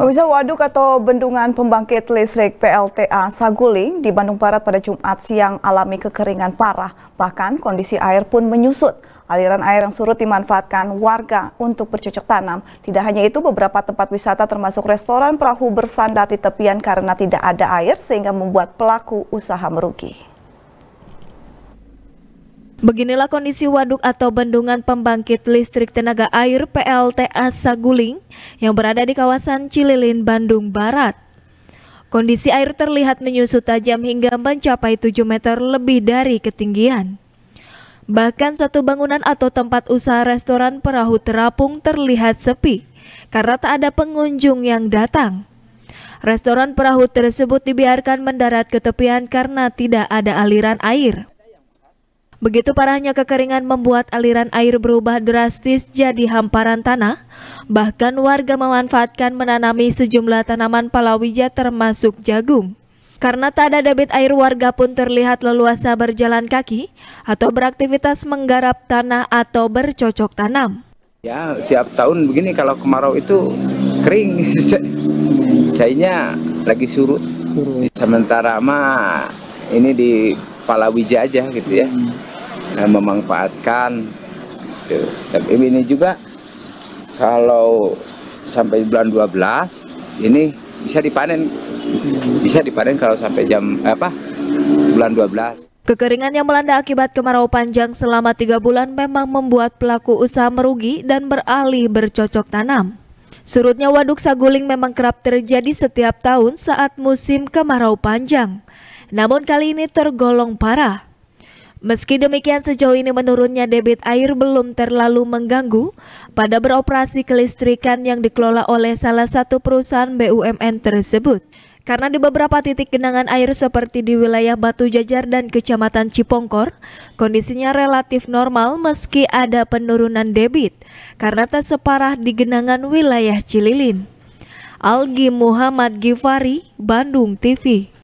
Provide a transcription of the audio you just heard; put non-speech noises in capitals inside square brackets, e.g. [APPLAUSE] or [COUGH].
Pemirsa waduk atau bendungan pembangkit listrik PLTA Saguling di Bandung Barat pada Jumat siang alami kekeringan parah. Bahkan kondisi air pun menyusut. Aliran air yang surut dimanfaatkan warga untuk bercocok tanam. Tidak hanya itu, beberapa tempat wisata termasuk restoran perahu bersandar di tepian karena tidak ada air sehingga membuat pelaku usaha merugi. Beginilah kondisi waduk atau bendungan pembangkit listrik tenaga air PLTA Saguling yang berada di kawasan Cililin, Bandung Barat. Kondisi air terlihat menyusut tajam hingga mencapai 7 meter lebih dari ketinggian. Bahkan satu bangunan atau tempat usaha restoran perahu terapung terlihat sepi karena tak ada pengunjung yang datang. Restoran perahu tersebut dibiarkan mendarat ke tepian karena tidak ada aliran air. Begitu parahnya kekeringan membuat aliran air berubah drastis jadi hamparan tanah. Bahkan warga memanfaatkan menanami sejumlah tanaman palawija termasuk jagung. Karena tak ada debit air warga pun terlihat leluasa berjalan kaki atau beraktivitas menggarap tanah atau bercocok tanam. Ya, tiap tahun begini kalau kemarau itu kering. Cainya [LAUGHS] lagi surut. Sementara mah ini di Palawija aja gitu ya. Hmm. Nah, memanfaatkan gitu. tapi ini juga kalau sampai bulan 12 ini bisa dipanen bisa dipanen kalau sampai jam apa bulan 12 Kekeringan yang melanda akibat kemarau panjang selama tiga bulan memang membuat pelaku usaha merugi dan beralih bercocok tanam. Surutnya waduk saguling memang kerap terjadi setiap tahun saat musim kemarau panjang. Namun kali ini tergolong parah. Meski demikian sejauh ini menurunnya debit air belum terlalu mengganggu pada beroperasi kelistrikan yang dikelola oleh salah satu perusahaan BUMN tersebut. Karena di beberapa titik genangan air seperti di wilayah Batu Jajar dan Kecamatan Cipongkor, kondisinya relatif normal meski ada penurunan debit karena tak separah di genangan wilayah Cililin. Algi Muhammad Givari, Bandung TV